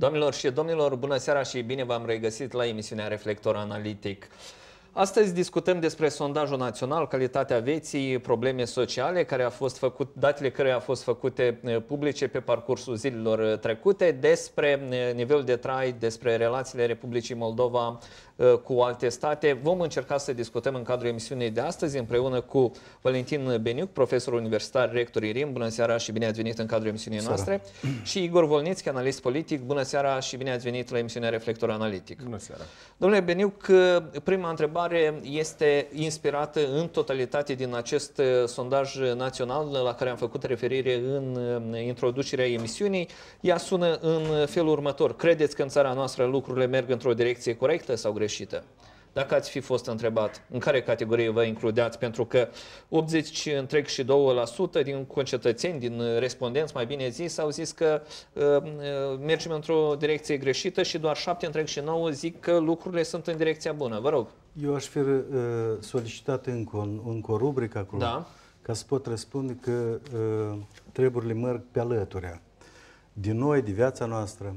Doamnelor și domnilor, bună seara și bine v-am regăsit la emisiunea Reflector Analitic. Astăzi discutăm despre sondajul național, calitatea vieții, probleme sociale, care a fost făcut, datele care au fost făcute eh, publice pe parcursul zilelor eh, trecute, despre eh, nivelul de trai, despre relațiile Republicii Moldova Uh, cu alte state. Vom încerca să discutăm în cadrul emisiunii de astăzi împreună cu Valentin Beniuc, profesor universitar, rector IRIM. Bună seara și bine ați venit în cadrul emisiunii seara. noastre. Și Igor Volnițchi, analist politic. Bună seara și bine ați venit la emisiunea Reflector Analitic. Bună seara. Domnule Beniuc, uh, prima întrebare este inspirată în totalitate din acest uh, sondaj național la care am făcut referire în introducerea emisiunii. Ea sună în felul următor. Credeți că în țara noastră lucrurile merg într-o direcție corectă sau greșită? greșită. Dacă ați fi fost întrebat în care categorie vă includeați, pentru că 80 și 2% din concetățeni, din respondenți, mai bine zis, au zis că uh, uh mergem într-o direcție greșită și doar 7,9% și zic că lucrurile sunt în direcția bună. Vă rog. Eu aș fi uh, solicitat încă, un, încă o rubrică acolo. Da ca să pot răspunde că uh, treburile merg pe alăturea. Din noi, de viața noastră,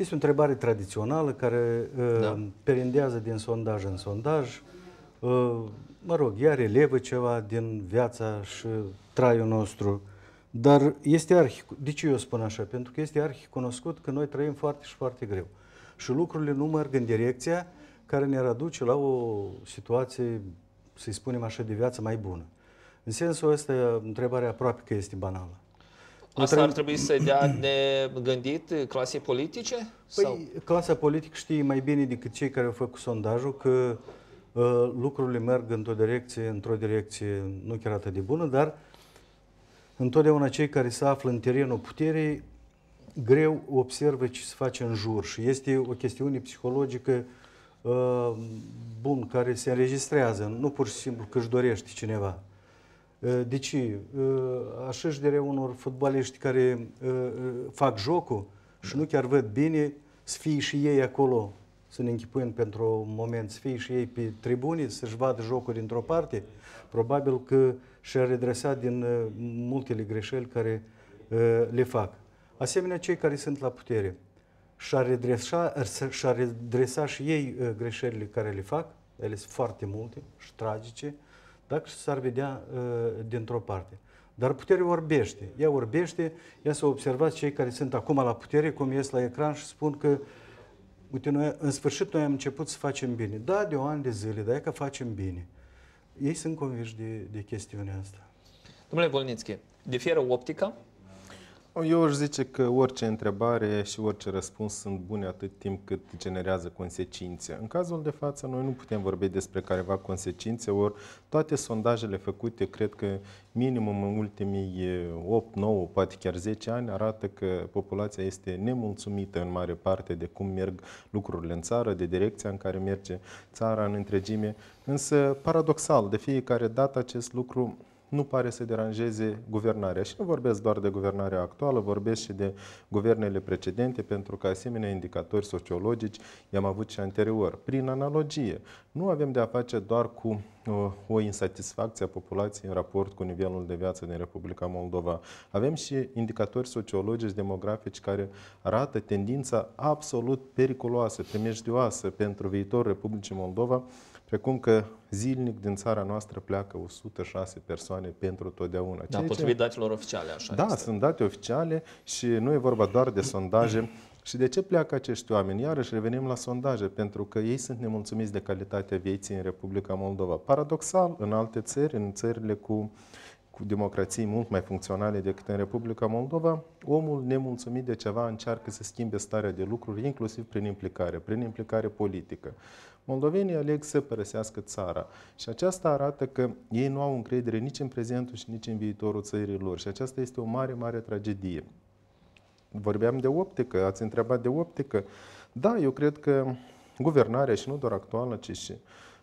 este o întrebare tradițională care uh, da. perindează din sondaj în sondaj. Uh, mă rog, ea relevă ceva din viața și traiul nostru. Dar este arhi... De ce eu spun așa? Pentru că este arhi cunoscut că noi trăim foarte și foarte greu. Și lucrurile nu merg în direcția care ne aduce la o situație, să-i spunem așa, de viață mai bună. În sensul ăsta, întrebarea aproape că este banală. Asta ar trebui să dea de gândit clasei politice? Păi, sau? clasa politică știe mai bine decât cei care au făcut sondajul că uh, lucrurile merg într-o direcție, într-o direcție nu chiar atât de bună, dar întotdeauna cei care se află în terenul puterii greu observă ce se face în jur și este o chestiune psihologică uh, bun, care se înregistrează, nu pur și simplu că își dorește cineva. Ă, de ce? Ă, Așeșderea unor fotbaliști care ă, fac jocul și nu chiar văd bine să fie și ei acolo, să ne închipuim pentru un moment, să fie și ei pe tribune, să-și vadă jocul dintr-o parte, probabil că și-a redresat din multele greșeli care le fac. Asemenea, cei care sunt la putere și-a redresa, și redresa și ei greșelile care le fac, ele sunt foarte multe și tragice, dacă s-ar vedea dintr-o parte. Dar puterea vorbește. Ea vorbește, ea să observați cei care sunt acum la putere, cum ies la ecran și spun că uite, noi, în sfârșit noi am început să facem bine. Da, de o ani de zile, dar e că facem bine. Ei sunt convinși de, de chestiunea asta. Domnule Volnițchi, diferă optica eu aș zice că orice întrebare și orice răspuns sunt bune atât timp cât generează consecințe. În cazul de față, noi nu putem vorbi despre careva consecințe, ori toate sondajele făcute, cred că minimum în ultimii 8, 9, poate chiar 10 ani, arată că populația este nemulțumită în mare parte de cum merg lucrurile în țară, de direcția în care merge țara în întregime. Însă, paradoxal, de fiecare dată acest lucru nu pare să deranjeze guvernarea. Și nu vorbesc doar de guvernarea actuală, vorbesc și de guvernele precedente, pentru că asemenea indicatori sociologici i-am avut și anterior. Prin analogie, nu avem de a face doar cu o, uh, o insatisfacție a populației în raport cu nivelul de viață din Republica Moldova. Avem și indicatori sociologici, demografici care arată tendința absolut periculoasă, primejdioasă pentru viitorul Republicii Moldova, precum că zilnic din țara noastră pleacă 106 persoane pentru totdeauna. Da, potrivit ce... datelor oficiale, așa Da, este. sunt date oficiale și nu e vorba doar de sondaje. Și de ce pleacă acești oameni? Iarăși revenim la sondaje, pentru că ei sunt nemulțumiți de calitatea vieții în Republica Moldova. Paradoxal, în alte țări, în țările cu, cu democrații mult mai funcționale decât în Republica Moldova, omul nemulțumit de ceva încearcă să schimbe starea de lucruri, inclusiv prin implicare, prin implicare politică moldovenii aleg să părăsească țara. Și aceasta arată că ei nu au încredere nici în prezentul și nici în viitorul țării lor. Și aceasta este o mare, mare tragedie. Vorbeam de optică, ați întrebat de optică. Da, eu cred că guvernarea și nu doar actuală, ci și uh,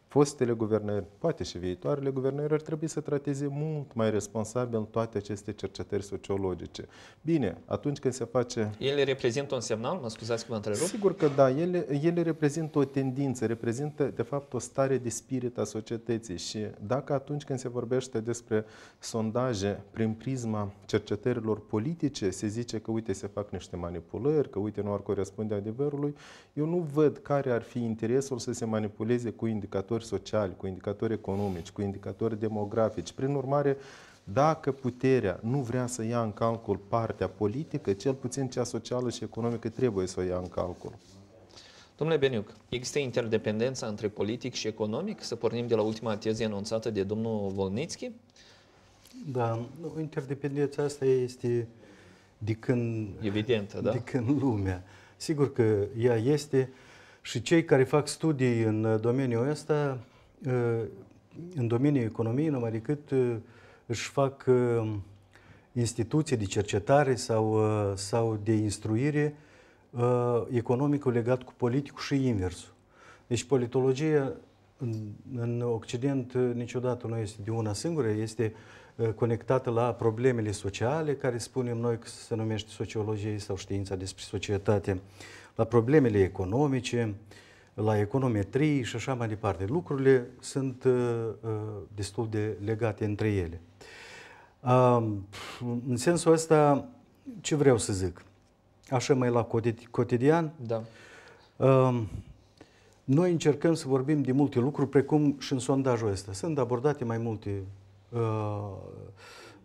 fostele guvernări, poate și viitoarele guvernări, ar trebui să trateze mult mai responsabil toate aceste cercetări sociologice. Bine, atunci când se face... Ele reprezintă un semnal? Mă scuzați că mă întrerup. Sigur că da, ele, ele reprezintă o tendință, reprezintă de fapt o stare de spirit a societății și dacă atunci când se vorbește despre sondaje prin prisma cercetărilor politice, se zice că uite se fac niște manipulări, că uite nu ar corespunde adevărului, eu nu văd care ar fi interesul să se manipuleze cu indicatori indicatori sociali, cu indicatori economici, cu indicatori demografici. Prin urmare, dacă puterea nu vrea să ia în calcul partea politică, cel puțin cea socială și economică trebuie să o ia în calcul. Domnule Beniuc, există interdependența între politic și economic? Să pornim de la ultima teză anunțată de domnul Volnițchi? Da, interdependența asta este de când... Evidentă, da? De când lumea. Sigur că ea este, și cei care fac studii în uh, domeniul ăsta, uh, în domeniul economiei, numai decât uh, își fac instituții de cercetare sau, sau de instruire economicul legat cu politicul și inversul. Deci politologia în, în Occident niciodată nu este de una singură, este conectată la problemele sociale, care spunem noi că se numește sociologie sau știința despre societate la problemele economice, la econometrie și așa mai departe. Lucrurile sunt uh, uh destul de legate între ele. Uh, în sensul ăsta, ce vreau să zic? Așa mai la cotidian? Da. Uh, noi încercăm să vorbim de multe lucruri, precum și în sondajul ăsta. Sunt abordate mai multe uh,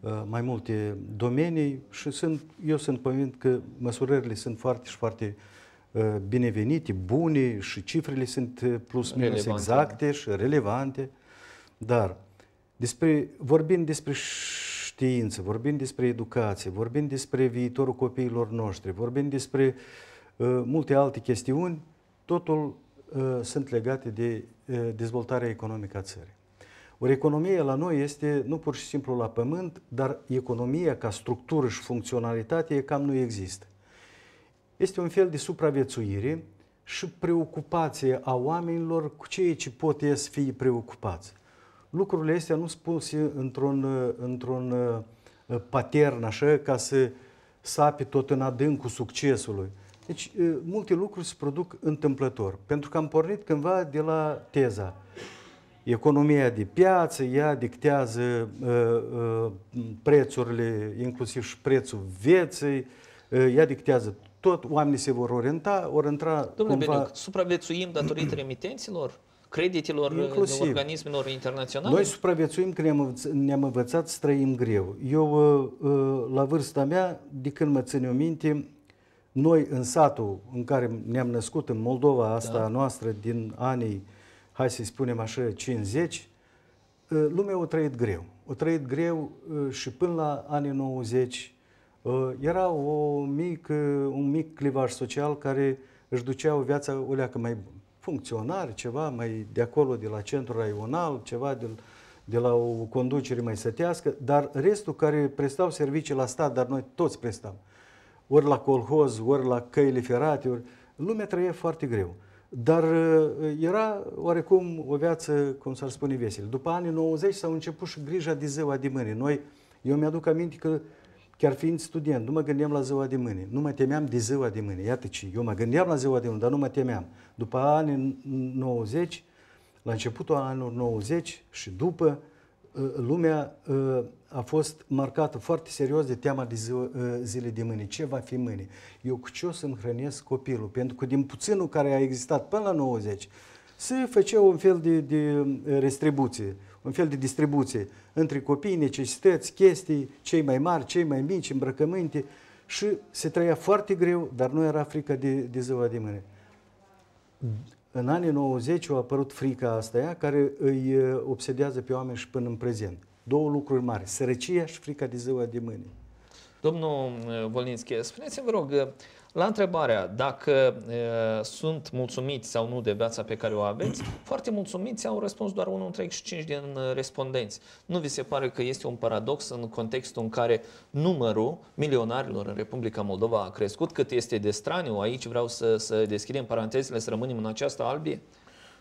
uh, mai multe domenii și sunt, eu sunt convins că măsurările sunt foarte și foarte uh, Eh, binevenite, bune și cifrele sunt eh, plus minus relevante. exacte și relevante, dar despre, vorbim despre știință, vorbim despre educație, vorbim despre viitorul copiilor noștri, vorbim despre uh, multe alte chestiuni, totul uh, sunt legate de uh, dezvoltarea economică a țării. Ori economia la noi este nu pur și simplu la pământ, dar economia ca structură și funcționalitate cam nu există este un fel de supraviețuire și preocupație a oamenilor cu ceea ce pot să fie preocupați. Lucrurile astea nu spuse într-un, într-un uh, patern așa ca să sapi tot în adâncul succesului. Deci uh, multe lucruri se produc întâmplător. Pentru că am pornit cândva de la teza economia de piață, ea dictează uh, uh, prețurile, inclusiv și prețul vieții, uh, ea dictează tot oamenii se vor orienta, vor intra Domnule cumva... Beniuc, supraviețuim datorită remitenților? creditelor, uh, Inclusiv. organismelor internaționale? Noi supraviețuim că ne-am, ne-am învățat să trăim greu. Eu, uh, uh, la vârsta mea, de când mă țin eu minte, noi în satul în care ne-am născut, în Moldova asta da. noastră, din anii, hai să spunem așa, 50, lumea o trăit greu. O trăit greu și până la anii 90, Ă, era o mic, ă, un mic clivaj social care își o viața o leacă mai funcționar, ceva mai de acolo, de la centru raional, ceva de, de la o conducere mai sătească, dar restul care prestau servicii la stat, dar noi toți prestam, ori la colhoz, ori la căile ferate, ori... lumea trăia foarte greu. Dar ă, era oarecum o viață, cum s-ar spune, veselă. După anii 90 s-au început și grija de ziua de mâine. Noi, eu mi-aduc aminte că Chiar fiind student, nu mă gândeam la ziua de mâine, nu mă temeam de ziua de mâine. Iată ce, eu mă gândeam la ziua de mâine, dar nu mă temeam. După anii 90, la începutul anilor 90 și după, uh, lumea uh, a fost marcată foarte serios de teama de zi, uh, zile de mâine. Ce va fi mâine? Eu cu ce o să-mi hrănesc copilul? Pentru că din puținul care a existat până la 90, se făcea un fel de, de restribuție un fel de distribuție între copii, necesități, chestii, cei mai mari, cei mai mici, îmbrăcăminte și se trăia foarte greu, dar nu era frică de, de ziua de mâine. În anii 90 a apărut frica asta ea, care îi uh, obsedează pe oameni și până în prezent. Două lucruri mari, sărăcia și frica de ziua de mâine. Domnul uh, Volninski, spuneți-mi, vă rog, uh, la întrebarea dacă e, sunt mulțumiți sau nu de viața pe care o aveți, foarte mulțumiți au răspuns doar 1,35 din uh, respondenți. Nu vi se pare că este un paradox în contextul în care numărul milionarilor în Republica Moldova a crescut, cât este de straniu? Aici vreau să, să deschidem parantezele, să rămânem în această albie.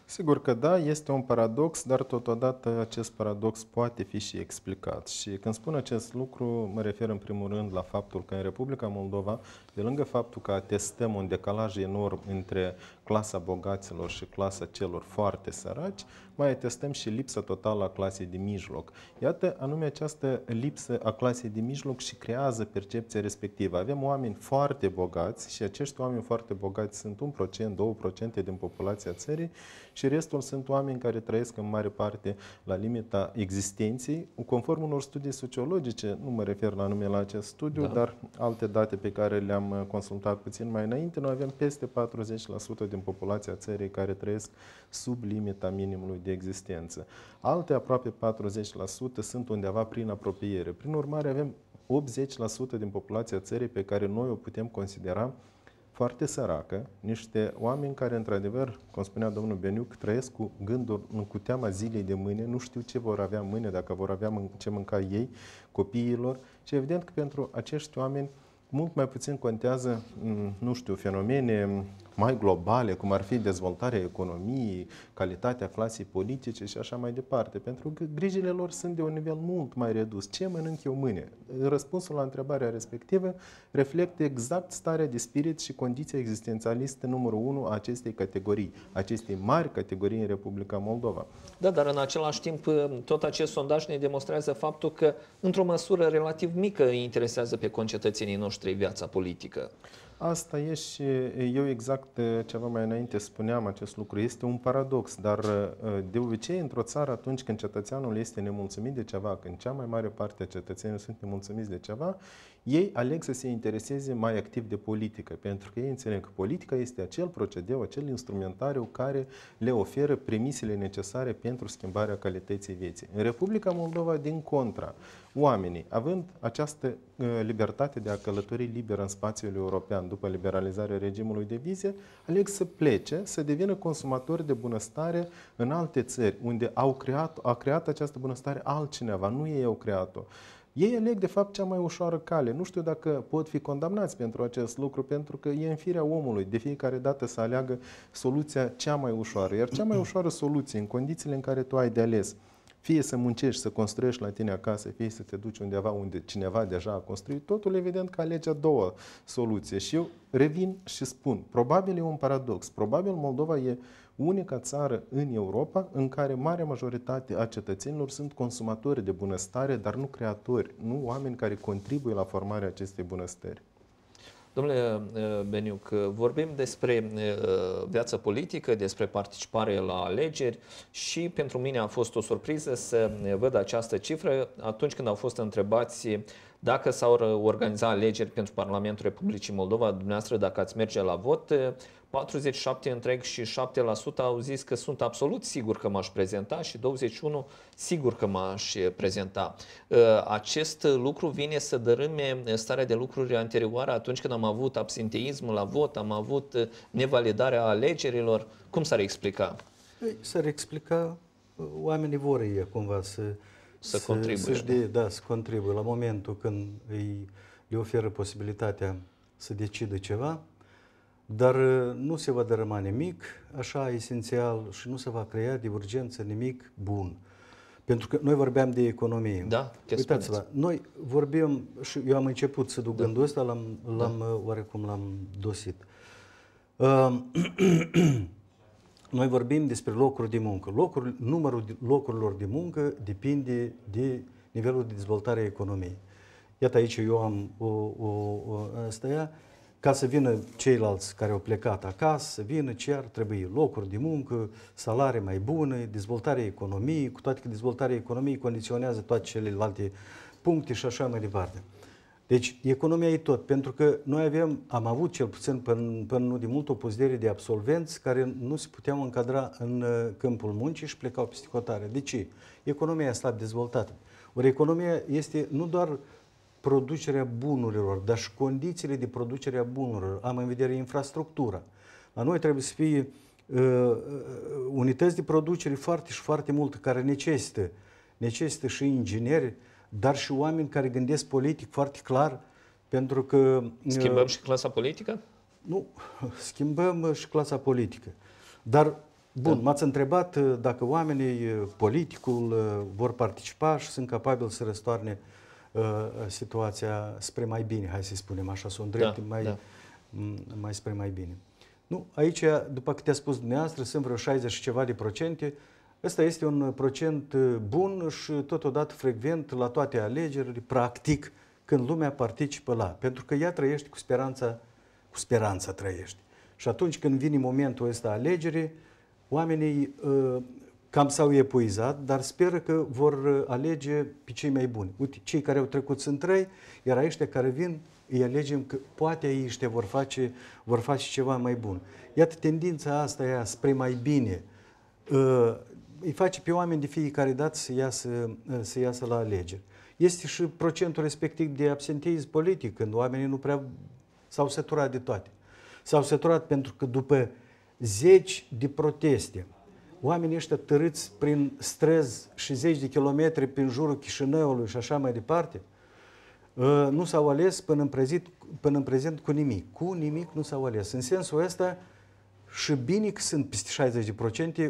Sigur că da, este un paradox, dar totodată acest paradox poate fi și explicat. Și când spun acest lucru, mă refer în primul rând la faptul că în Republica Moldova pe lângă faptul că atestăm un decalaj enorm între clasa bogaților și clasa celor foarte săraci, mai atestăm și lipsa totală a clasei de mijloc. Iată, anume această lipsă a clasei de mijloc și creează percepția respectivă. Avem oameni foarte bogați și acești oameni foarte bogați sunt 1%, 2% din populația țării și restul sunt oameni care trăiesc în mare parte la limita existenței, conform unor studii sociologice, nu mă refer la nume la acest studiu, da. dar alte date pe care le-am am uh, consultat puțin mai înainte, noi avem peste 40% din populația țării care trăiesc sub limita minimului de existență. Alte aproape 40% sunt undeva prin apropiere. Prin urmare, avem 80% din populația țării pe care noi o putem considera foarte săracă, niște oameni care, într-adevăr, cum spunea domnul Beniuc, trăiesc cu gândul, cu teama zilei de mâine, nu știu ce vor avea mâine, dacă vor avea ce mânca ei, copiilor. Și evident că pentru acești oameni mult mai puțin contează, mm, nu știu, fenomene mai globale, cum ar fi dezvoltarea economiei, calitatea clasei politice și așa mai departe. Pentru că grijile lor sunt de un nivel mult mai redus. Ce mănânc eu mâine? Răspunsul la întrebarea respectivă reflectă exact starea de spirit și condiția existențialistă numărul 1 a acestei categorii, acestei mari categorii în Republica Moldova. Da, dar în același timp tot acest sondaj ne demonstrează faptul că într-o măsură relativ mică îi interesează pe concetățenii noștri viața politică. Asta e și eu exact ceva mai înainte spuneam acest lucru. Este un paradox, dar de obicei într-o țară atunci când cetățeanul este nemulțumit de ceva, când cea mai mare parte a cetățenilor sunt nemulțumiți de ceva, ei aleg să se intereseze mai activ de politică, pentru că ei înțeleg că politica este acel procedeu, acel instrumentariu care le oferă premisele necesare pentru schimbarea calității vieții. În Republica Moldova, din contra, oamenii, având această uh, libertate de a călători liber în spațiul european după liberalizarea regimului de vize, aleg să plece, să devină consumatori de bunăstare în alte țări, unde au creat, a creat această bunăstare altcineva, nu ei au creat-o. Ei aleg, de fapt, cea mai ușoară cale. Nu știu dacă pot fi condamnați pentru acest lucru, pentru că e în firea omului de fiecare dată să aleagă soluția cea mai ușoară. Iar cea mai ușoară soluție, în condițiile în care tu ai de ales, fie să muncești, să construiești la tine acasă, fie să te duci undeva unde cineva deja a construit, totul evident că alege a doua soluție. Și eu revin și spun, probabil e un paradox, probabil Moldova e unica țară în Europa în care marea majoritate a cetățenilor sunt consumatori de bunăstare, dar nu creatori, nu oameni care contribuie la formarea acestei bunăstări. Domnule uh, Beniuc, vorbim despre uh, viață politică, despre participare la alegeri și pentru mine a fost o surpriză să văd această cifră atunci când au fost întrebați dacă s-au organizat alegeri pentru Parlamentul Republicii Moldova, dumneavoastră dacă ați merge la vot, 47 întreg și 7% au zis că sunt absolut sigur că m-aș prezenta și 21 sigur că m-aș prezenta. Ă, acest lucru vine să dărâme starea de lucruri anterioară atunci când am avut absenteism la vot, am avut nevalidarea alegerilor. Cum s-ar explica? Păi, s-ar explica ă, oamenii vor ei cumva să, să, să contribuie. să da. de, da, să contribuie. La momentul când îi, le oferă posibilitatea să decidă ceva, dar uh, nu se va dărâma nimic așa esențial și nu se va crea de urgență nimic bun. Pentru că noi vorbeam de economie. Da, Uitați-vă, noi vorbim, și eu am început să duc da. gândul ăsta, l-am, da. l-am da. oarecum l-am dosit. Uh, noi vorbim despre locuri de muncă. Locuri, numărul de, locurilor de muncă depinde de nivelul de dezvoltare a economiei. Iată aici eu am o, o, o asta ea ca să vină ceilalți care au plecat acasă, să vină ce ar trebui, locuri de muncă, salarii mai bune, dezvoltarea economiei, cu toate că dezvoltarea economiei condiționează toate celelalte puncte și așa mai departe. Deci, economia e tot, pentru că noi avem, am avut cel puțin până, până nu de mult o puzdere de absolvenți care nu se puteau încadra în uh, câmpul muncii și plecau cotare. De ce? Economia e slab dezvoltată. Ori economia este nu doar uh, producerea bunurilor, dar și condițiile de producere a bunurilor. Am în vedere infrastructura. La noi trebuie să fie uh, uh, unități de producere foarte și foarte multe care necesită. Necesită și ingineri, dar și oameni care gândesc politic foarte clar, pentru că... Uh, schimbăm și clasa politică? Nu, schimbăm uh, și clasa politică. Dar, bun, da. m-ați întrebat dacă oamenii, politicul, vor participa și sunt capabili să răstoarne uh, Uh, uh, situația spre mai bine, hai să spunem așa, să o da, mai, da. mai spre mai bine. Nu, aici, după câte a spus dumneavoastră, sunt vreo 60 și ceva de procente. Ăsta este un procent uh, bun și totodată frecvent la toate alegerile, practic, când lumea participă la. Pentru că ea trăiește cu speranța, cu speranța trăiește. Și atunci când vine momentul ăsta alegerii, oamenii uh, cam s-au epuizat, dar speră că vor uh, alege pe cei mai buni. Uite, cei care au trecut sunt trei, iar aceștia care vin îi alegem că poate ei ăștia vor face, vor face ceva mai bun. Iată, tendința asta ea spre mai bine uh, îi face pe oameni de fiecare dată să iasă, uh, să iasă la alegeri. Este și procentul respectiv de absenteism politic, când oamenii nu prea s-au săturat de toate. S-au săturat pentru că după zeci de proteste, oamenii ăștia târâți prin străzi și zeci de kilometri prin jurul Chișinăului și așa mai departe, ă, nu s-au ales până în, prezent, până în prezent cu nimic. Cu nimic nu s-au ales. În sensul ăsta, și bine că sunt peste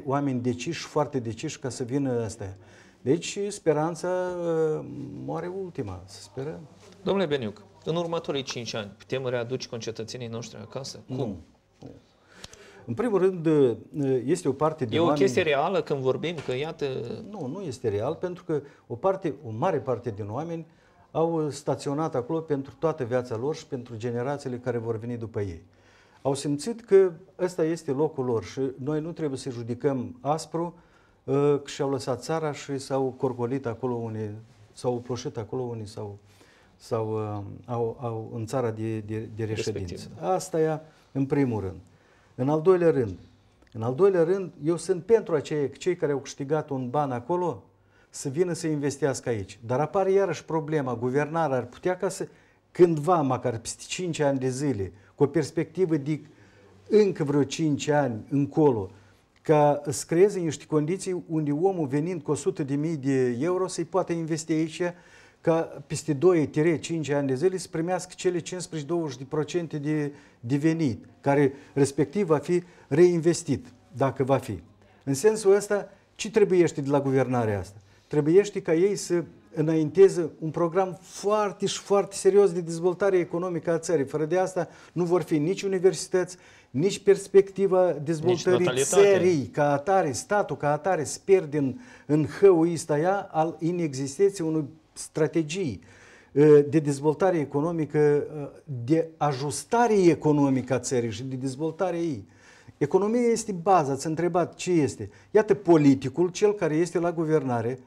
60% oameni deciși, foarte deciși ca să vină astea. Deci speranța ă, moare ultima, să sperăm. Domnule Beniuc, în următorii 5 ani putem readuce concetățenii noștri acasă? Cum? Nu. În primul rând, eh, este o parte din E o oameni... chestie reală când vorbim că, iată... Nu, nu este real, pentru că o, parte, o mare parte din oameni au staționat acolo pentru toată viața lor și pentru generațiile care vor veni după ei. Au simțit că ăsta este locul lor și noi nu trebuie să judicăm aspru că eh, și-au lăsat țara și s-au corgolit acolo unii, s-au ploșit acolo unii sau sau eh, au, au în țara de, de, de reședință. Asta e în primul rând. În al doilea rând, în al doilea rând, eu sunt pentru aceia, cei care au câștigat un ban acolo să vină să investească aici. Dar apare iarăși problema, guvernarea ar putea ca să, cândva, măcar peste 5 ani de zile, cu o perspectivă de încă vreo 5 ani încolo, ca să creeze niște condiții unde omul venind cu 100.000 de mii de euro să-i poată investi aici ca peste 2-5 ani de zile să primească cele 15-20% de, de venit, care respectiv va fi reinvestit, dacă va fi. În sensul ăsta, ce trebuiește de la guvernarea asta? Trebuiește ca ei să înainteze un program foarte și foarte serios de dezvoltare economică a țării. Fără de asta nu vor fi nici universități, nici perspectiva dezvoltării nici țării ca atare, statul ca atare sper din în, în hăuista ea al inexistenței unui strategii de dezvoltare economică, de ajustare economică a țării și de dezvoltare ei. Economia este baza, ați întrebat ce este. Iată politicul, cel care este la guvernare,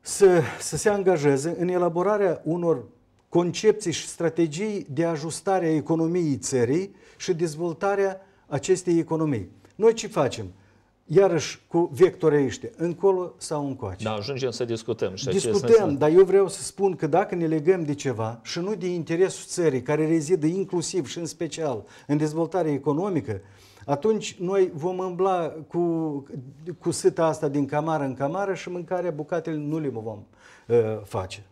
să, să se angajeze în elaborarea unor concepții și strategii de ajustare a economiei țării și dezvoltarea acestei economii. Noi ce facem? iarăși cu vectorește, încolo sau încoace. Da, ajungem să discutăm. Și Discutăm, dar eu vreau să spun că dacă ne legăm de ceva și nu de interesul țării, care rezidă inclusiv și în special în dezvoltarea economică, atunci noi vom îmbla cu, cu sâta asta din camară în camară și mâncarea bucatele nu le vom uh, face.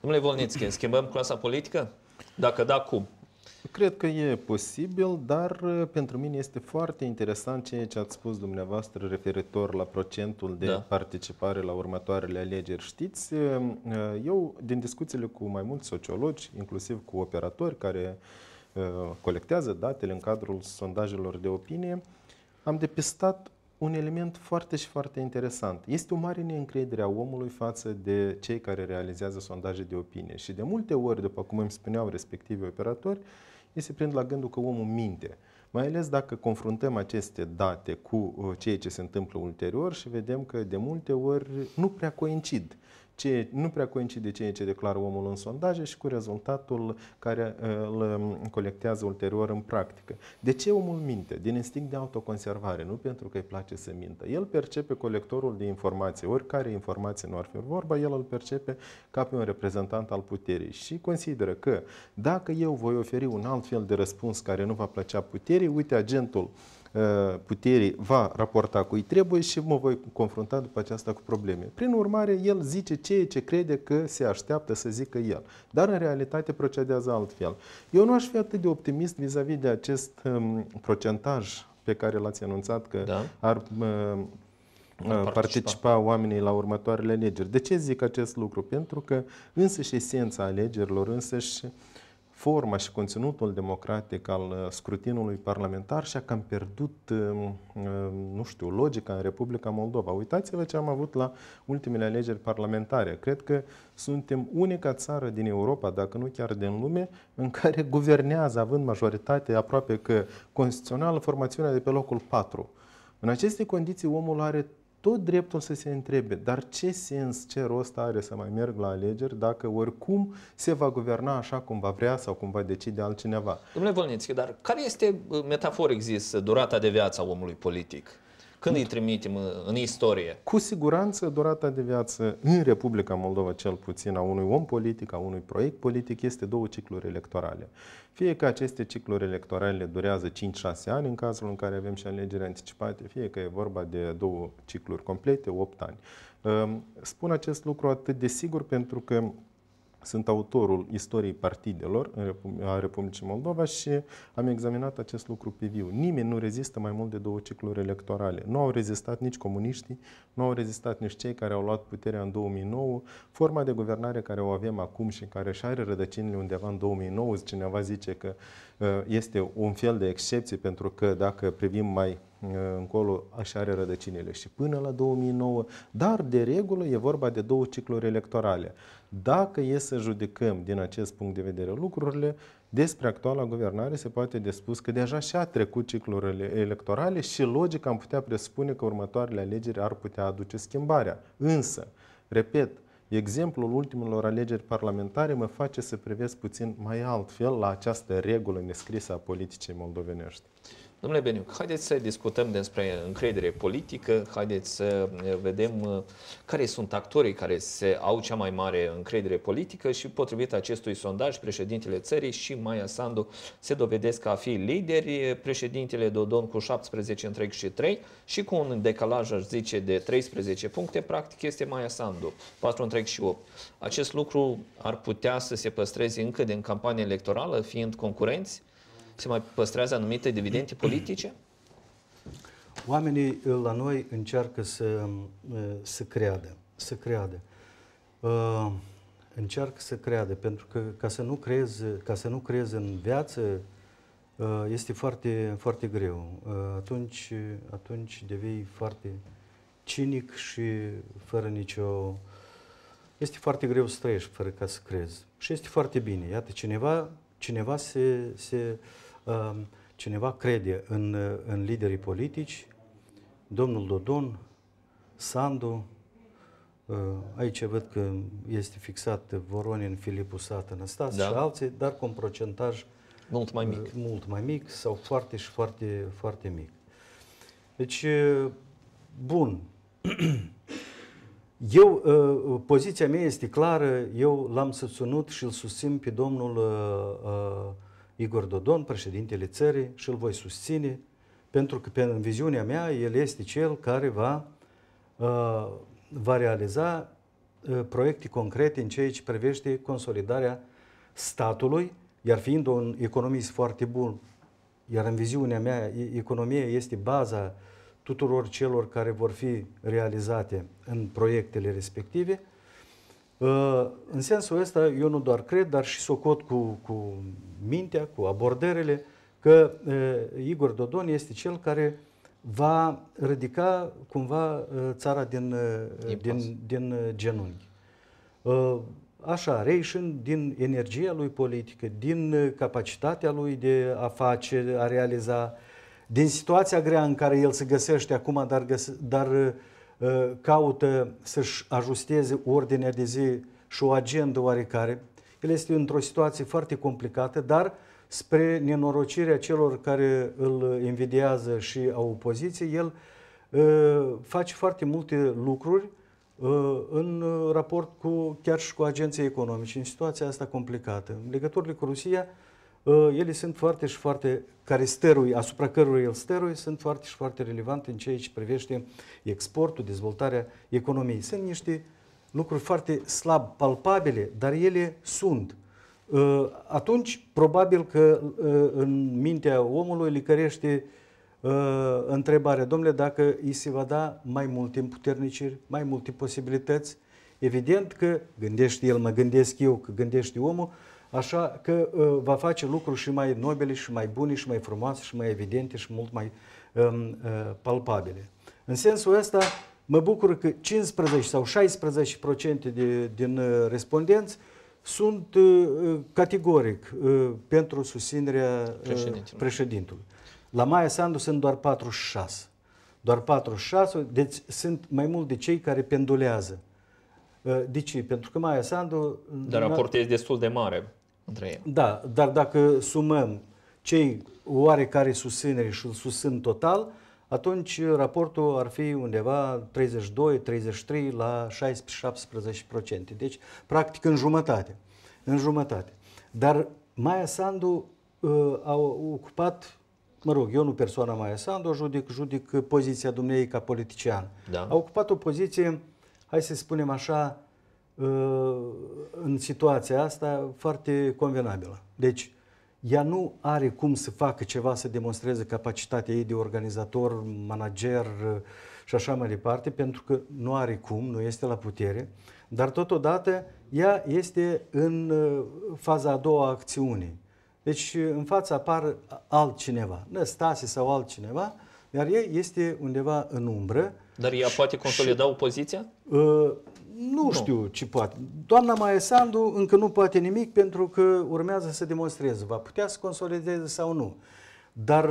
Domnule Volnițchi, schimbăm clasa politică? Dacă da, cum? Cred că e posibil, dar uh, pentru mine este foarte interesant ceea ce ați spus dumneavoastră referitor la procentul de da. participare la următoarele alegeri. Știți, uh, uh, eu din discuțiile cu mai mulți sociologi, inclusiv cu operatori care colectează datele în cadrul sondajelor de opinie, am depistat un element foarte și foarte interesant. Este o mare neîncredere a omului față de cei care realizează sondaje de opinie și de multe ori, după cum îmi spuneau respectivii operatori, ei se prind la gândul că omul minte. Mai ales dacă confruntăm aceste date cu uh, ceea ce se întâmplă ulterior și vedem că de multe ori nu prea coincid ce nu prea coincide ceea ce declară omul în sondaje și cu rezultatul care uh, îl um, colectează ulterior în practică. De ce omul minte? Din instinct de autoconservare, nu pentru că îi place să mintă. El percepe colectorul de informații, oricare informație nu ar fi vorba, el îl percepe ca pe un reprezentant al puterii și consideră că dacă eu voi oferi un alt fel de răspuns care nu va plăcea puterii, uite agentul puterii va raporta cu ei trebuie și mă voi confrunta după aceasta cu probleme. Prin urmare, el zice ceea ce crede că se așteaptă să zică el. Dar în realitate procedează altfel. Eu nu aș fi atât de optimist vis-a-vis -vis de acest um, procentaj pe care l-ați anunțat că da. ar uh, participa. participa oamenii la următoarele alegeri. De ce zic acest lucru? Pentru că însăși esența alegerilor, însăși uh, forma și conținutul democratic al uh, scrutinului parlamentar și a cam pierdut, um, um, nu știu, logica în Republica Moldova. Uitați-vă ce am avut la ultimele alegeri parlamentare. Cred că suntem unica țară din Europa, dacă nu chiar din lume, în care guvernează, având majoritate aproape că constituțională, formațiunea de pe locul 4. În aceste condiții omul are tot dreptul să se întrebe, dar ce sens, ce rost are să mai merg la alegeri dacă oricum se va guverna așa cum va vrea sau cum va decide altcineva? Domnule Volnițchi, dar care este, metaforic zis, durata de viață a omului politic? Când îi trimitem în istorie? Cu siguranță, durata de viață, în Republica Moldova cel puțin, a unui om politic, a unui proiect politic, este două cicluri electorale. Fie că aceste cicluri electorale durează 5-6 ani, în cazul în care avem și alegeri anticipate, fie că e vorba de două cicluri complete, 8 ani. Spun acest lucru atât de sigur pentru că sunt autorul istoriei partidelor a Republicii Moldova și am examinat acest lucru pe viu. Nimeni nu rezistă mai mult de două cicluri electorale. Nu au rezistat nici comuniștii, nu au rezistat nici cei care au luat puterea în 2009. Forma de guvernare care o avem acum și care și are rădăcinile undeva în 2009, cineva zice că ă, este un fel de excepție pentru că dacă privim mai Uh, încolo așa are rădăcinile și până la 2009, dar de regulă e vorba de două cicluri electorale. Dacă e să judecăm din acest punct de vedere lucrurile, despre actuala guvernare se poate de spus că deja și-a trecut ciclurile electorale și logic am putea presupune că următoarele alegeri ar putea aduce schimbarea. Însă, repet, Exemplul ultimelor alegeri parlamentare mă face să privesc puțin mai altfel la această regulă nescrisă a politicii moldovenești. Domnule Beniuc, haideți să discutăm despre încredere politică, haideți să vedem uh, care sunt actorii care se au cea mai mare încredere politică și potrivit acestui sondaj, președintele țării și Maia Sandu se dovedesc a fi lideri, președintele Dodon cu 17 întreg și 3 și cu un decalaj, aș zice, de 13 puncte, practic este Maia Sandu, 4 întreg și 8. Acest lucru ar putea să se păstreze încă din campanie electorală, fiind concurenți, se mai păstrează anumite dividende politice? Oamenii eh, la noi încearcă să, eh, să creadă, să creadă. Uh, încearcă să creadă, pentru că ca să nu creeze, ca să nu creeze în viață, uh, este foarte, foarte greu. Uh, atunci, atunci devii foarte cinic și fără nicio... Este foarte greu să trăiești fără ca să crezi. Și este foarte bine. Iată, cineva cineva se, se uh, cineva crede în, în liderii politici, domnul Dodon, Sandu, uh, aici văd că este fixat Voronin, Filipu Sat, Anastas da. și alții, dar cu un procentaj mult mai mic, uh, mult mai mic sau foarte și foarte, foarte mic. Deci, uh, bun, Eu, ă, poziția mea este clară, eu l-am susținut și îl susțin pe domnul ă, ă, Igor Dodon, președintele țării, și îl voi susține, pentru că, în viziunea mea, el este cel care va, va realiza proiecte concrete în ceea ce privește consolidarea statului, iar fiind un economist foarte bun, iar în viziunea mea, economia este baza uh, tuturor celor care vor fi realizate în proiectele respective. Uh, în sensul ăsta, eu nu doar cred, dar și socot cu, cu mintea, cu abordările, că uh, Igor Dodon este cel care va ridica cumva uh, țara din, din, din genunchi. Așa, reișând din energia lui politică, din capacitatea lui de a face, a realiza, din situația grea în care el se găsește acum, dar, găse, dar uh, caută să-și ajusteze ordinea de zi și o agendă oarecare. El este într-o situație foarte complicată, dar spre nenorocirea celor care îl invidiază și au opoziție, el uh, face foarte multe lucruri uh, în raport cu, chiar și cu agenții economici, în situația asta complicată. Legăturile cu Rusia Ă, ele sunt foarte și foarte, care stărui, asupra cărui el stărui, sunt foarte și foarte relevante în ceea ce privește exportul, dezvoltarea economiei. Sunt niște lucruri foarte slab palpabile, dar ele sunt. Ă, atunci, probabil că ă, în mintea omului licărește întrebarea, domnule, dacă îi se va da mai multe împuterniciri, mai multe posibilități, evident că gândește el, mă gândesc eu, că gândește omul, Așa că uh, va face lucruri și mai nobile, și mai bune, și mai frumoase, și mai evidente, și mult mai um, uh, palpabile. În sensul ăsta, mă bucur că 15 sau 16% de, din uh, respondenți sunt uh, uh categoric uh, pentru susținerea uh, președintelui. președintelui. La Maia Sandu sunt doar 46. Doar 46, deci sunt mai mult de cei care pendulează. Uh, de ce? Pentru că Maia Sandu... Dar raportul este destul de mare între ei. Da, dar dacă sumăm cei oarecare susținere și susțin total, atunci raportul ar fi undeva 32-33 la 16-17%. Deci, practic, în jumătate. În jumătate. Dar Maia Sandu uh, a ocupat, mă rog, eu nu persoana Maia Sandu, o judic, judic poziția dumneei ca politician. Da. A ocupat o poziție, hai să spunem așa, Uh, în situația asta foarte convenabilă. Deci, ea nu are cum să facă ceva să demonstreze capacitatea ei de organizator, manager uh, și așa mai departe, pentru că nu are cum, nu este la putere, dar totodată ea este în uh, faza a doua a acțiunii. Deci în fața apar altcineva, Năstase sau altcineva, iar ea este undeva în umbră. Dar ea și, poate consolida și, opoziția? Nu, nu știu ce poate. Doamna Sandu încă nu poate nimic pentru că urmează să demonstreze. Va putea să consolideze sau nu. Dar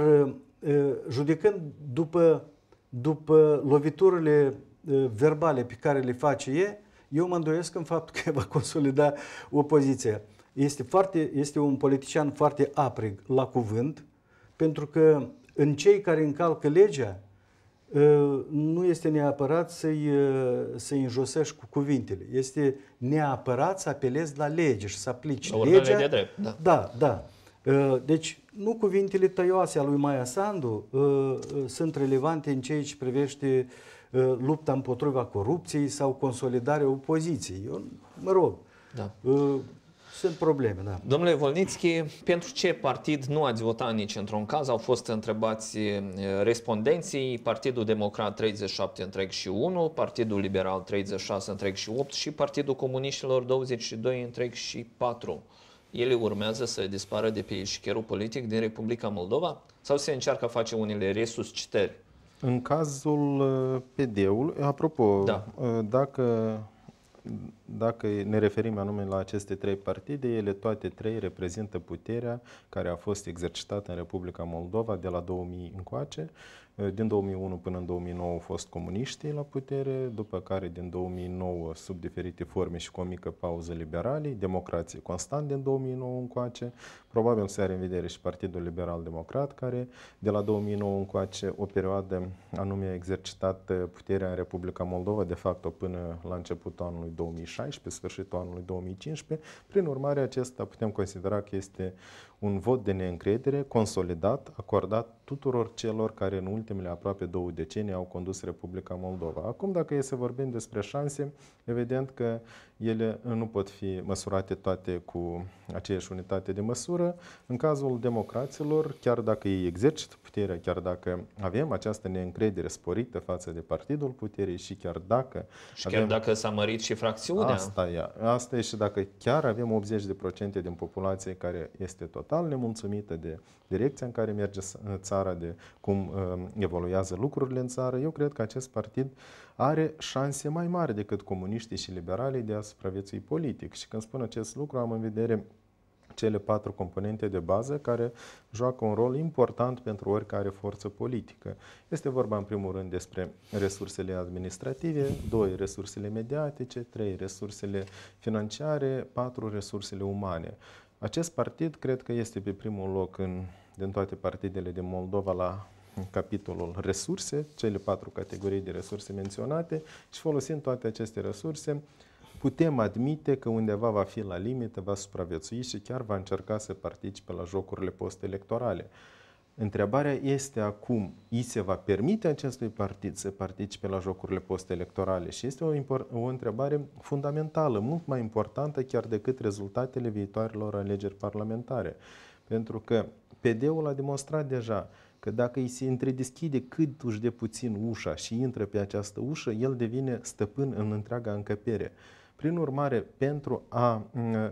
uh, judecând după, după loviturile uh, verbale pe care le face e, eu mă îndoiesc în faptul că va consolida opoziția. Este, foarte, este un politician foarte aprig la cuvânt, pentru că în cei care încalcă legea, Ă, nu este neapărat să-i ă, să înjosești cu cuvintele. Este neapărat să apelezi la lege și să aplici la legea. de drept, da. Da, da. Ă, deci, nu cuvintele tăioase a lui Maia Sandu sunt relevante în ceea ce privește lupta împotriva corupției sau consolidarea opoziției. Eu, mă rog, da. Sunt probleme, da. Domnule Volnițchi, pentru ce partid nu ați votat nici într-un caz? Au fost întrebați eh, respondenții, Partidul Democrat 37 întreg și 1, Partidul Liberal 36 întreg și 8 și Partidul Comuniștilor 22 întreg și 4. Ele urmează să dispară de pe ieșicherul politic din Republica Moldova? Sau se încearcă a face unele resuscitări? În cazul eh, PD-ului, apropo, da. Eh, dacă dacă ne referim anume la aceste trei partide, ele toate trei reprezintă puterea care a fost exercitată în Republica Moldova de la 2000 încoace Eh, din 2001 până în 2009 au fost comuniștii la putere, după care din 2009 sub diferite forme și cu o mică pauză liberalii, democrație constant din 2009 încoace, probabil se are în vedere și Partidul Liberal Democrat, care de la 2009 încoace o perioadă anume a exercitat eh, puterea în Republica Moldova, de fapt până la începutul anului 2016, sfârșitul anului 2015. Prin urmare, acesta putem considera că este un vot de neîncredere consolidat acordat tuturor celor care în ultimele aproape două decenii au condus Republica Moldova. Acum, dacă e să vorbim despre șanse, evident că ele nu pot fi măsurate toate cu aceeași unitate de măsură. În cazul democraților, chiar dacă ei exercită puterea, chiar dacă avem această neîncredere sporită față de Partidul Puterii și chiar dacă... Și avem, chiar dacă s-a mărit și fracțiunea. Asta e, asta e și dacă chiar avem 80% din populație care este total nemulțumită de direcția în care merge țara, de cum uh, evoluează lucrurile în țară, eu cred că acest partid are șanse mai mari decât comuniștii și liberalii de a supraviețui politic. Și când spun acest lucru, am în vedere cele patru componente de bază care joacă un rol important pentru oricare forță politică. Este vorba în primul rând despre resursele administrative, doi, resursele mediatice, trei resursele financiare, patru resursele umane. Acest partid cred că este pe primul loc în, din toate partidele din Moldova la în capitolul resurse, cele patru categorii de resurse menționate și folosind toate aceste resurse, putem admite că undeva va fi la limită, va supraviețui și chiar va încerca să participe la jocurile postelectorale. Întrebarea este acum, îi se va permite acestui partid să participe la jocurile postelectorale? Și este o, o întrebare fundamentală, mult mai importantă chiar decât rezultatele viitoarelor alegeri parlamentare. Pentru că PD-ul a demonstrat deja că dacă îi se întredeschide cât uși de puțin ușa și intră pe această ușă, el devine stăpân în întreaga încăpere. Prin urmare, pentru a,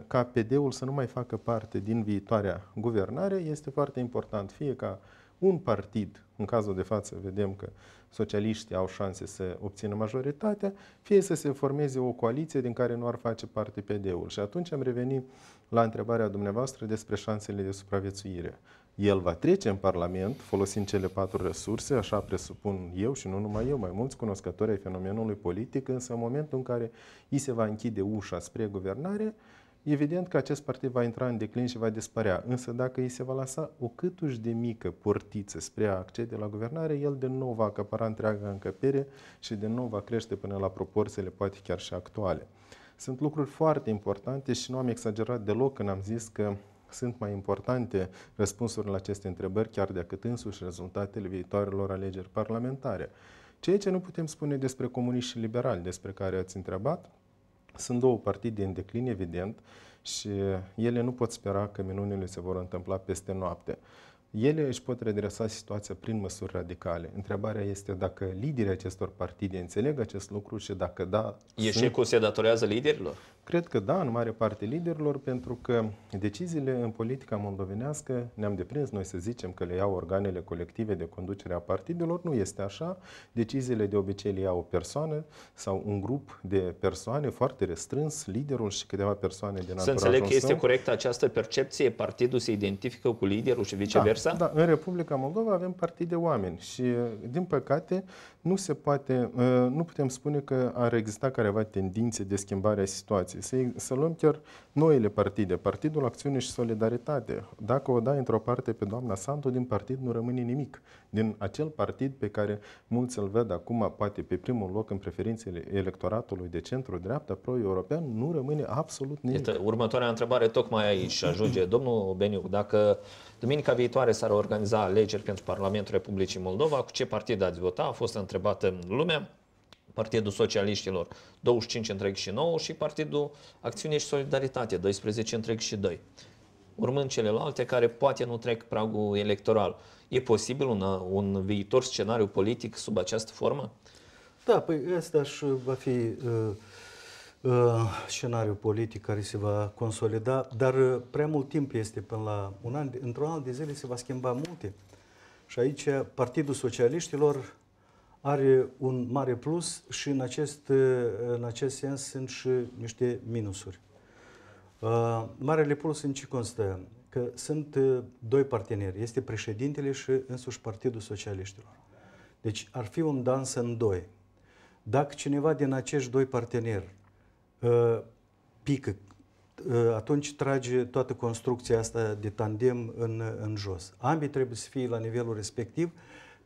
ca PD-ul să nu mai facă parte din viitoarea guvernare, este foarte important fie ca un partid, în cazul de față vedem că socialiștii au șanse să obțină majoritatea, fie să se formeze o coaliție din care nu ar face parte PD-ul. Și atunci am revenit la întrebarea dumneavoastră despre șansele de supraviețuire el va trece în Parlament folosind cele patru resurse, așa presupun eu și nu numai eu, mai mulți cunoscători ai fenomenului politic, însă în momentul în care îi se va închide ușa spre guvernare, evident că acest partid va intra în declin și va dispărea. Însă dacă îi se va lăsa o câtuși de mică portiță spre a accede la guvernare, el de nou va acapara întreaga încăpere și de nou va crește până la proporțiile poate chiar și actuale. Sunt lucruri foarte importante și nu am exagerat deloc când am zis că sunt mai importante răspunsurile la aceste întrebări chiar decât însuși rezultatele viitoarelor alegeri parlamentare. Ceea ce nu putem spune despre comuniști și liberali, despre care ați întrebat, sunt două partide în declin, evident, și ele nu pot spera că minunile se vor întâmpla peste noapte. Ele își pot redresa situația prin măsuri radicale. Întrebarea este dacă liderii acestor partide înțeleg acest lucru și dacă da... Eșecul sunt... se datorează liderilor? Cred că da, în mare parte liderilor, pentru că deciziile în politica moldovenească ne-am deprins noi să zicem că le iau organele colective de conducere a partidelor, nu este așa. Deciziile de obicei le iau o persoană sau un grup de persoane foarte restrâns, liderul și câteva persoane din Să înțeleg că este corectă această percepție, partidul se identifică cu liderul și viceversa? Da, da. în Republica Moldova avem partide oameni și, din păcate, nu se poate, uh, nu putem spune că ar exista careva tendințe de schimbare a situației coaliții, să, să luăm chiar noile partide, Partidul Acțiune și Solidaritate. Dacă o dai într-o parte pe doamna Santu, din partid nu rămâne nimic. Din acel partid pe care mulți îl văd acum, poate pe primul loc în preferințele electoratului de centru-dreapta pro-european, nu rămâne absolut nimic. Iată, următoarea întrebare tocmai aici ajunge. Domnul Beniu, dacă duminica viitoare s-ar organiza alegeri pentru Parlamentul Republicii Moldova, cu ce partid ați vota? A fost întrebată lumea. Partidul Socialiștilor 25 întreg și 9 și Partidul Acțiune și Solidaritate 12 întreg și 2. Urmând celelalte care poate nu trec pragul electoral. E posibil un, un viitor scenariu politic sub această formă? Da, păi asta și va fi uh, uh, scenariu politic care se va consolida, dar uh, prea mult timp este până la un an. Într-un an de zile se va schimba multe. Și aici Partidul Socialiștilor are un mare plus și în acest, în acest sens sunt și niște minusuri. Uh, marele plus în ce constă? Că sunt uh, doi parteneri. Este președintele și însuși Partidul Socialiștilor. Deci ar fi un dans în doi. Dacă cineva din acești doi parteneri uh, pică, atunci trage toată construcția asta de tandem în, în jos. Ambii trebuie să fie la nivelul respectiv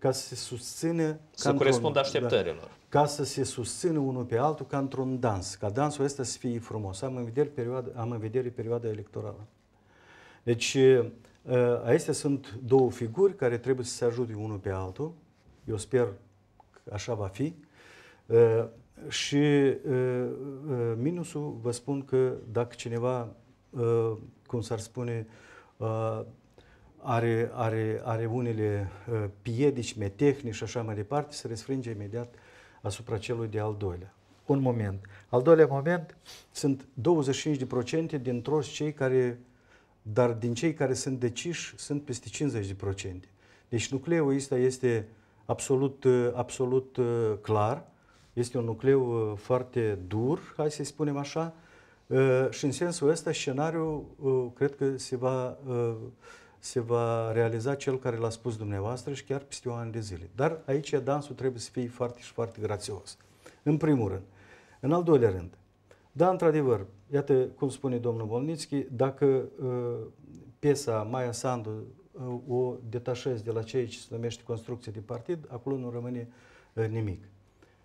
ca să se susțină... Să corespundă da, așteptărilor. Da, ca să se susțină unul pe altul ca într-un dans, ca dansul ăsta să fie frumos. Am în vedere perioada, am în vedere perioada electorală. Deci, acestea sunt două figuri care trebuie să se ajute unul pe altul. Eu sper că așa va fi. Și minusul, vă spun că dacă cineva, cum s-ar spune, are, are, are unele uh, piedici, metehni și așa mai departe, se răsfrânge imediat asupra celui de al doilea. Un moment. Al doilea moment? Sunt 25% din toți cei care, dar din cei care sunt deciși, sunt peste 50%. Deci nucleul ăsta este absolut, uh, absolut uh, clar, este un nucleu foarte dur, hai să-i spunem așa, și în sensul ăsta scenariul cred că se va se va realiza cel care l-a spus dumneavoastră și chiar peste o an de zile. Dar aici dansul trebuie să fie foarte și foarte grațios. În primul rând. În al doilea rând, da, într-adevăr, iată cum spune domnul Bolnițchi, dacă uh, piesa Maia Sandu uh, o detașez de la ceea ce se numește construcție de partid, acolo nu rămâne uh, nimic.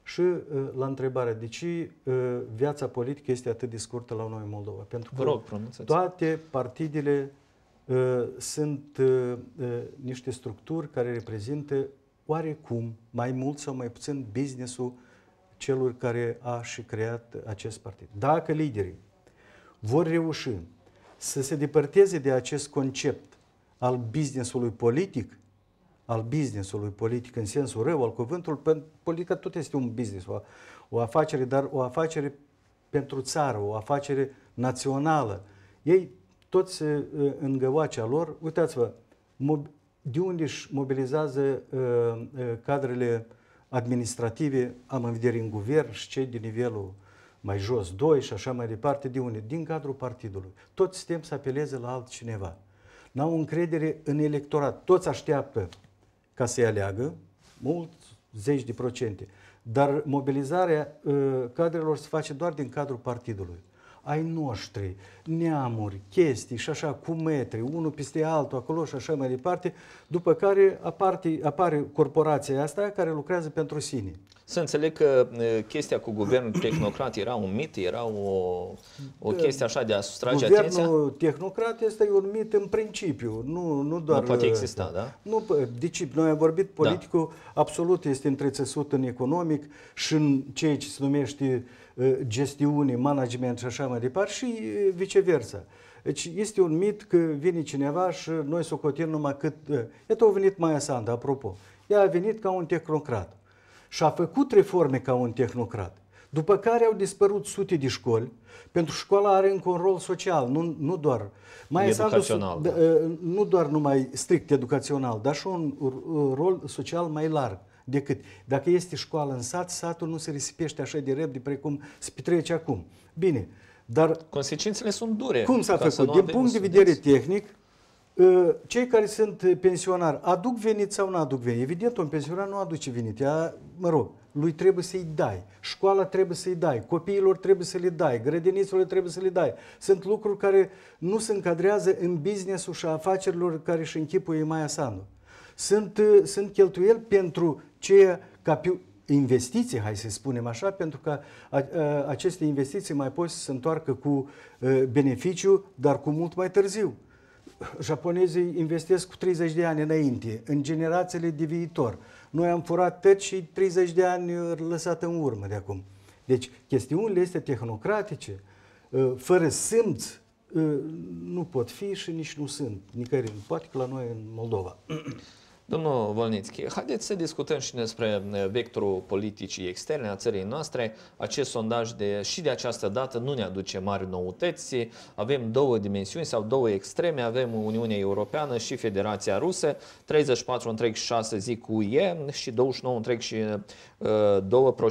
Și uh, la întrebarea de ce uh, viața politică este atât de scurtă la noi în Moldova. Pentru că rog, toate partidele Uh, sunt uh, uh, niște structuri care reprezintă oarecum, mai mult sau mai puțin, businessul celor care a și creat acest partid. Dacă liderii vor reuși să se depărteze de acest concept al businessului politic, al businessului politic în sensul rău al cuvântului, politica tot este un business, o, o afacere, dar o afacere pentru țară, o afacere națională. Ei toți uh, în găoacea lor, uitați-vă, de unde își mobilizează uh, uh, cadrele administrative, am în vedere în guvern și cei de nivelul mai jos, doi și așa mai departe, de unde? Din cadrul partidului. Toți suntem să apeleze la altcineva. N-au încredere în electorat. Toți așteaptă ca să-i aleagă, mult, zeci de procente. Dar mobilizarea cadrelor se face doar din cadrul partidului ai noștri, neamuri, chestii și așa, cu metri, unul peste altul, acolo și așa mai departe, după care aparte, apare corporația asta care lucrează pentru sine. Să înțeleg că chestia cu guvernul tehnocrat era un mit, era o, o da. chestie așa de a sustrage guvernul atenția? Guvernul tehnocrat este un mit în principiu, nu, nu doar... Nu poate exista, da? Nu, deci noi am vorbit, da. politicul da. absolut este întrețesut în economic și în ceea ce se numește uh, gestiune, management și așa mai departe și viceversa. Deci este un mit că vine cineva și noi socotim numai cât... Iată, a venit Maia Sanda, apropo. Ea a venit ca un tehnocrat și a făcut reforme ca un tehnocrat. După care au dispărut sute de școli, pentru că școala are încă un rol social, nu, nu doar mai educațional. Da. Nu doar numai strict educațional, dar și un rol social mai larg decât dacă este școală în sat, satul nu se risipește așa de repede precum se petrece acum. Bine, dar... Consecințele sunt dure. Cum s-a făcut? Din punct de vedere studenți. tehnic, cei care sunt pensionari aduc venit sau nu aduc venit? Evident, un pensionar nu aduce venit. Ea, mă rog, lui trebuie să-i dai, școala trebuie să-i dai, copiilor trebuie să le dai, grădinițele trebuie să le dai. Sunt lucruri care nu se încadrează în business-ul și afacerilor care își închipuie Maia Sandu. Sunt, uh, sunt cheltuieli pentru ce? ca investiții, hai să spunem așa, pentru că aceste investiții mai poți să se întoarcă cu uh, beneficiu, dar cu mult mai târziu. Japonezii investesc cu 30 de ani înainte, în generațiile de viitor. Noi am furat tot și 30 de ani uh, lăsat în urmă de acum. Deci chestiunile este tehnocratice, uh, fără simț, uh, nu pot fi și nici nu sunt nicăieri, poate că la noi în Moldova. Domnul Volnițchi, haideți să discutăm și despre eh, vectorul politicii externe a țării noastre. Acest sondaj de, și de această dată nu ne aduce mari noutăți. Avem două dimensiuni sau două extreme. Avem Uniunea Europeană și Federația Rusă, 34,6 zic UE și 29,2%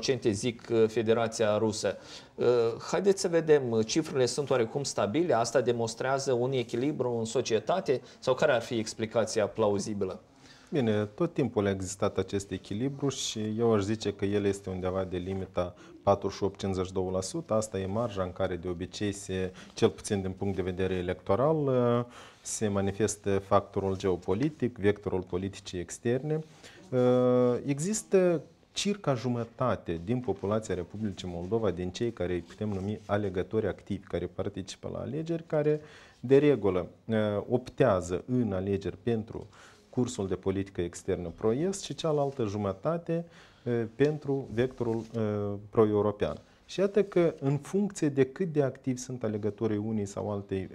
eh, zic eh, Federația Rusă. Haideți să vedem, cifrele sunt oarecum stabile, asta demonstrează un echilibru în societate sau care ar fi explicația plauzibilă? Bine, tot timpul a existat acest echilibru și eu aș zice că el este undeva de limita 48-52%. Asta e marja în care de obicei se, cel puțin din punct de vedere electoral, uh, se manifestă factorul geopolitic, vectorul politicii externe. Uh, există circa jumătate din populația Republicii Moldova, din cei care îi putem numi alegători activi, care participă la alegeri, care de regulă uh, optează în alegeri pentru uh, cursul de politică externă pro-est și cealaltă jumătate pentru vectorul pro-european. Și iată că în funcție de cât de activi sunt alegătorii unii sau altei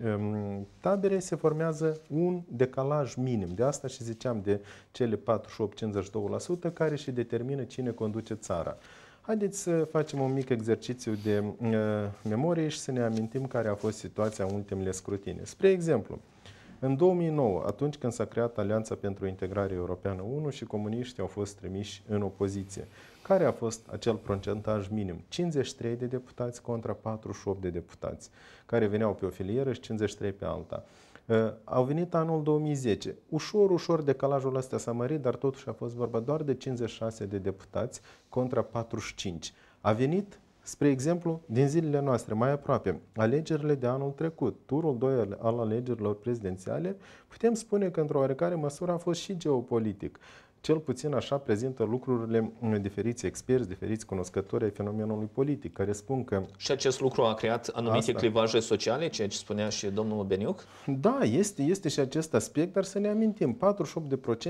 tabere, se formează un decalaj minim. De asta și ziceam de cele 48-52% care și determină cine conduce țara. Haideți să facem un mic exercițiu de memorie și să ne amintim care a fost situația în ultimele scrutine. Spre exemplu, în 2009, atunci când s-a creat Alianța pentru Integrare Europeană 1 și comuniștii au fost trimiși în opoziție, care a fost acel procentaj minim? 53 de deputați contra 48 de deputați, care veneau pe o filieră și 53 pe alta. Uh, au venit anul 2010. Ușor, ușor decalajul ăsta s-a mărit, dar totuși a fost vorba doar de 56 de deputați contra 45. A venit Spre exemplu, din zilele noastre mai aproape, alegerile de anul trecut, turul 2 al alegerilor prezidențiale, putem spune că într-o oarecare măsură a fost și geopolitic. Cel puțin așa prezintă lucrurile diferiți experți, diferiți cunoscători ai fenomenului politic, care spun că... Și acest lucru a creat anumite asta... clivaje sociale, ceea ce spunea și domnul Beniuc? Da, este, este și acest aspect, dar să ne amintim,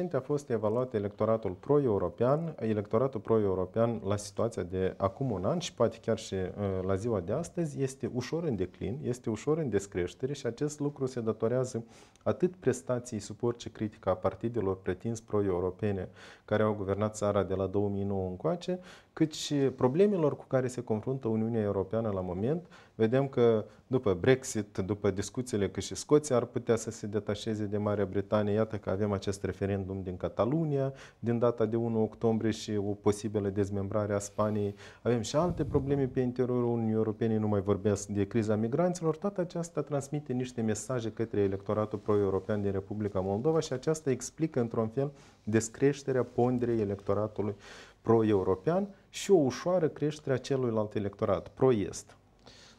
48% a fost evaluat electoratul pro-european, electoratul pro-european la situația de acum un an și poate chiar și uh, la ziua de astăzi, este ușor în declin, este ușor în descreștere și acest lucru se datorează atât prestației suport orice critică a partidelor pretins pro-europene care au guvernat țara de la 2009 încoace cât și problemelor cu care se confruntă Uniunea Europeană la moment. Vedem că după Brexit, după discuțiile că și Scoția ar putea să se detașeze de Marea Britanie, iată că avem acest referendum din Catalunia, din data de 1 octombrie și o posibilă dezmembrare a Spaniei. Avem și alte probleme pe interiorul Uniunii Europene, nu mai vorbesc de criza migranților. Toată aceasta transmite niște mesaje către electoratul pro-european din Republica Moldova și aceasta explică într-un fel descreșterea ponderei electoratului pro-european și o ușoară creștere a celuilalt electorat, pro-est.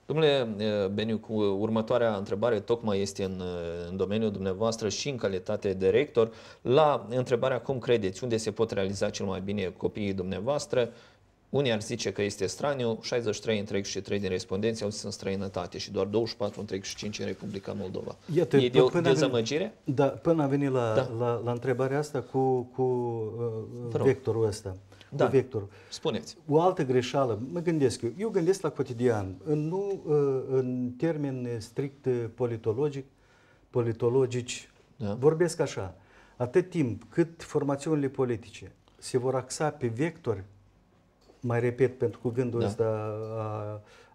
Domnule eh, Beniu, cu următoarea întrebare tocmai este în, eh, în domeniul dumneavoastră și în calitate de rector. La întrebarea cum credeți, unde se pot realiza cel mai bine copiii dumneavoastră, unii ar zice că este straniu, 63 întreg și 3 din respondenți au zis în străinătate și doar 24 întreg și 5 în Republica Moldova. Iată, e de o dezamăgire? Venit, da, până a venit la, da. la, la întrebarea asta cu, cu uh, vectorul ăsta. Uh, da. cu vectorul. Spuneți. O altă greșeală, mă gândesc eu, eu gândesc la cotidian, nu ă, în termen strict ă, politologic, politologici, da. vorbesc așa, atât timp cât formațiunile politice se vor axa pe vectori, mai repet, pentru că gândul da. ăsta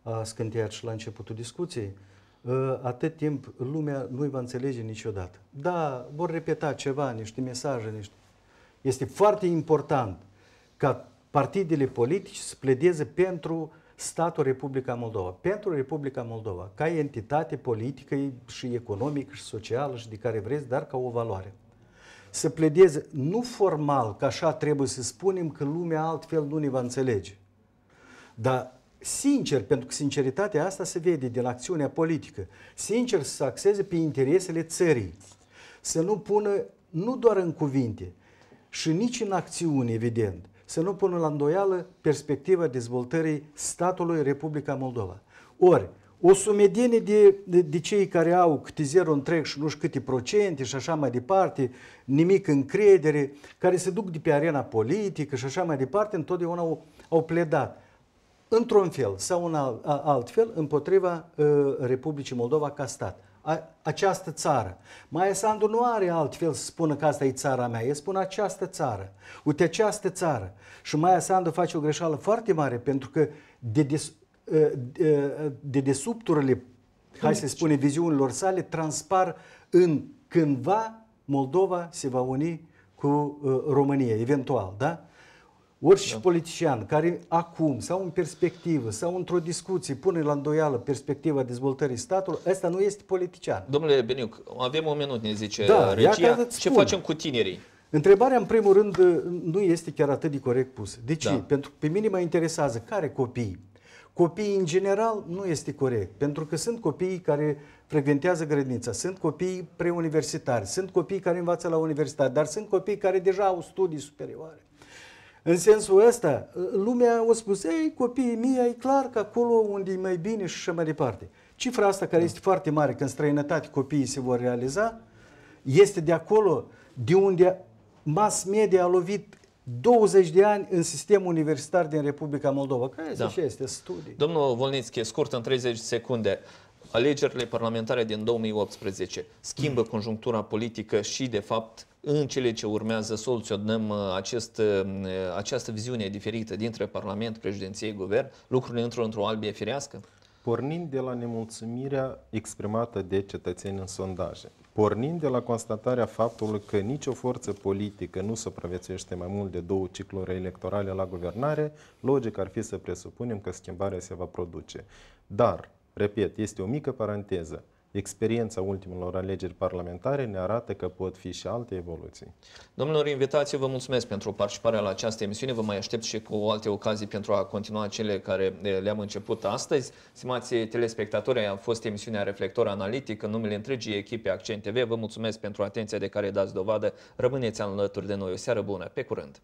a, a scânteat și la începutul discuției, ă, atât timp lumea nu-i va înțelege niciodată. Da, vor repeta ceva, niște mesaje, niște... Este foarte important ca partidele politice să pledeze pentru statul Republica Moldova. Pentru Republica Moldova, ca entitate politică și economică și socială și de care vreți, dar ca o valoare. Să pledeze, nu formal, că așa trebuie să spunem, că lumea altfel nu ne va înțelege. Dar sincer, pentru că sinceritatea asta se vede din acțiunea politică, sincer să axeze pe interesele țării, să nu pună nu doar în cuvinte și nici în acțiuni, evident, să nu pună la îndoială perspectiva dezvoltării statului Republica Moldova. Ori, o sumedenie de, de, de cei care au câte zero întreg și nu știu câte procente și așa mai departe, nimic încredere, care se duc de pe arena politică și așa mai departe, întotdeauna au, au pledat într-un fel sau un alt, altfel împotriva uh, Republicii Moldova ca stat a, această țară. Maia Sandu nu are altfel să spună că asta e țara mea, el spune această țară, uite această țară. Și Maia Sandu face o greșeală foarte mare pentru că de, des, ă, de, ă, de desubturile, hai să spune, viziunilor sale transpar în cândva Moldova se va uni cu ă, România, eventual, da? Orice da. politician care acum sau în perspectivă sau într-o discuție pune la îndoială perspectiva dezvoltării statului, ăsta nu este politician. Domnule Beniuc, avem un minut, ne zice da, regia. Ce spun. facem cu tinerii? Întrebarea, în primul rând, nu este chiar atât de corect pusă. De ce? Da. Pentru că pe mine mă interesează care copii. Copiii, în general, nu este corect, pentru că sunt copiii care frecventează grădinița, sunt copii preuniversitari, sunt copii care învață la universitate, dar sunt copii care deja au studii superioare. În sensul ăsta, lumea a spus, ei, copiii mie, e clar că acolo unde e mai bine și așa mai departe. Cifra asta care este foarte mare, că în străinătate copiii se vor realiza, este de acolo de unde mass media a lovit 20 de ani în sistemul universitar din Republica Moldova. Care da. și este studii. Domnul Volnițchi, scurt, în 30 secunde, alegerile parlamentare din 2018 schimbă conjunctura politică și, de fapt, în cele ce urmează soluționăm uh, acest, uh, uh, această viziune diferită dintre Parlament, președinție, guvern, lucrurile într-o într, albie firească? Pornind de la nemulțumirea exprimată de cetățeni în sondaje, pornind de la constatarea faptului că nicio forță politică nu supraviețuiește mai mult de două cicluri electorale la guvernare, logic ar fi să presupunem că schimbarea se va produce. Dar Repet, este o mică paranteză. Experiența ultimelor alegeri parlamentare ne arată că pot fi și alte evoluții. Domnilor invitații, vă mulțumesc pentru participarea la această emisiune. Vă mai aștept și cu alte ocazii pentru a continua cele care eh, le-am început astăzi. Stimați telespectatori, a fost emisiunea Reflector Analitic în numele întregii echipe Accent TV. Vă mulțumesc pentru atenția de care dați dovadă. Rămâneți alături de noi. O seară bună. Pe curând!